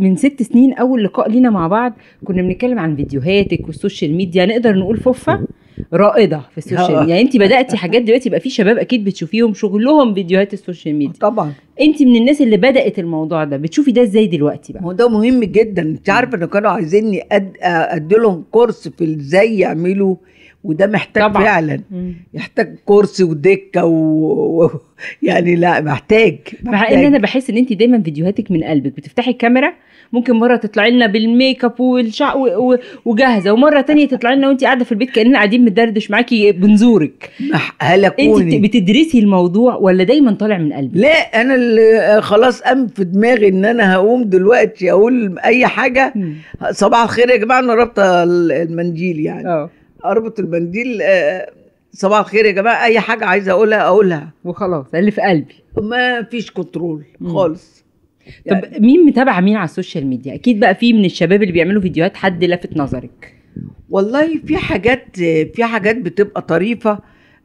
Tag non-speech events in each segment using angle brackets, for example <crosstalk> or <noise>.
من ست سنين اول لقاء لينا مع بعض كنا بنتكلم عن فيديوهاتك والسوشيال ميديا نقدر نقول فوفا رائده في السوشيال ميديا اه. يعني انت بداتي <laughs> حاجات دلوقتي بقى في شباب اكيد بتشوفيهم شغلهم فيديوهات السوشيال ميديا طبعا انت من الناس اللي بدات الموضوع ده بتشوفي ده ازاي دلوقتي بقى ده مهم جدا انت عارفه ان كانوا عايزيني ادي لهم كورس في ازاي يعملوا وده محتاج طبعا. فعلا يحتاج كرسي ودكه و... و... يعني لا محتاج, محتاج. مع ان انا بحس ان انت دايما فيديوهاتك من قلبك بتفتحي الكاميرا ممكن مره تطلعي لنا بالميك اب والشع و... و... وجاهزه ومره تانية تطلعي لنا وانت قاعده في البيت كاننا قاعدين بندردش معاكي بنزورك هلكوني انت بتدرسي الموضوع ولا دايما طالع من قلبك لا انا اللي خلاص قام في دماغي ان انا هقوم دلوقتي اقول اي حاجه صباح الخير يا جماعه انا رابطه المنديل يعني أوه. اربط المنديل آه، صباح الخير يا جماعه اي حاجه عايزه اقولها اقولها وخلاص اللي في قلبي ما فيش كنترول خالص يعني طب مين متابع مين على السوشيال ميديا اكيد بقى في من الشباب اللي بيعملوا فيديوهات حد لفت نظرك والله في حاجات في حاجات بتبقى طريفه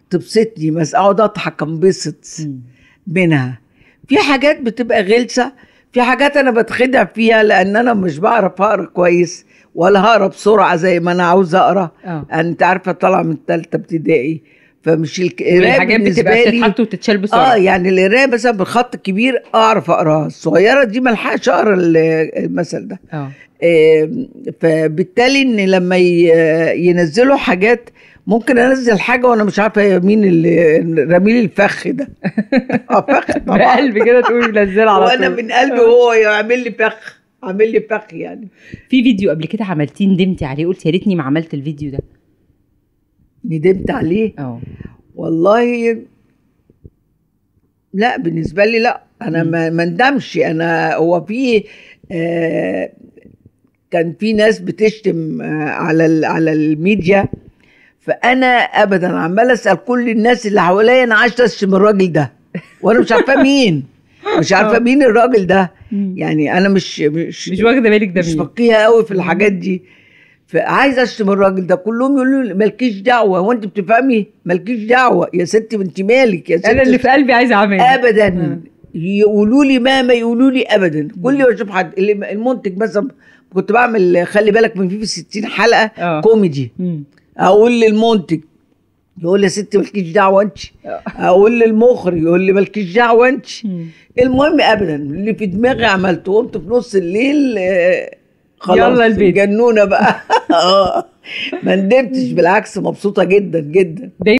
تبسطني بس اقعد اضحك انبسط منها في حاجات بتبقى غلسه في حاجات انا بتخدع فيها لان انا مش بعرف اقرا كويس ولا هقرا بسرعه زي ما انا عاوزه اقرا آه. انت عارفه طالعه من الثالثه ابتدائي فمش القرايه الحاجات بتبقى بتتحط وتتشال بسرعه اه يعني القرايه مثلا بالخط الكبير اعرف اقراها الصغيره دي ما الحقش اقرا المثل ده اه فبالتالي ان لما ينزلوا حاجات ممكن انزل حاجه وانا مش عارفه مين اللي رميل الفخ ده <laughs> آه، فخ طبعا بقلبي كده تقولي منزلها على طول وانا من قلبي وهو آه. يعمل لي فخ عامل لي فخ يعني في فيديو قبل كده عملتيه ندمتي عليه قلت يا ريتني ما عملت الفيديو ده ندمت عليه اه والله لا بالنسبه لي لا انا ما, ما ندمش انا هو في آه كان في ناس بتشتم آه على على الميديا فانا ابدا عمال اسال كل الناس اللي حواليا انا عايز اشتم الراجل ده وانا مش عارفه مين <laughs> مش عارفه آه. مين الراجل ده يعني انا مش مش مش واخده بالك ده مش فقيه قوي في الحاجات دي فعايزه اشتم الراجل ده كلهم يقولوا لي مالكيش دعوه هو انت بتفهمي مالكيش دعوه يا ستي انت مالك يا ستي انا اللي في قلبي عايزه اعمل ابدا آه. يقولوا لي ما ما يقولوا لي ابدا كل ما اشوف حد المنتج مثلا كنت بعمل خلي بالك من في 60 حلقه أوه. كوميدي مم. اقول للمنتج يقول لي يا ستي مالكيش دعوه انت آه. اقول للمخرج يقول لي مالكيش دعوه انت المهم ابدا اللي في دماغي عملته قمت في نص الليل آه، خلاص يلا البيت جنونه بقى <laughs> آه. ما ندمتش بالعكس مبسوطه جدا جدا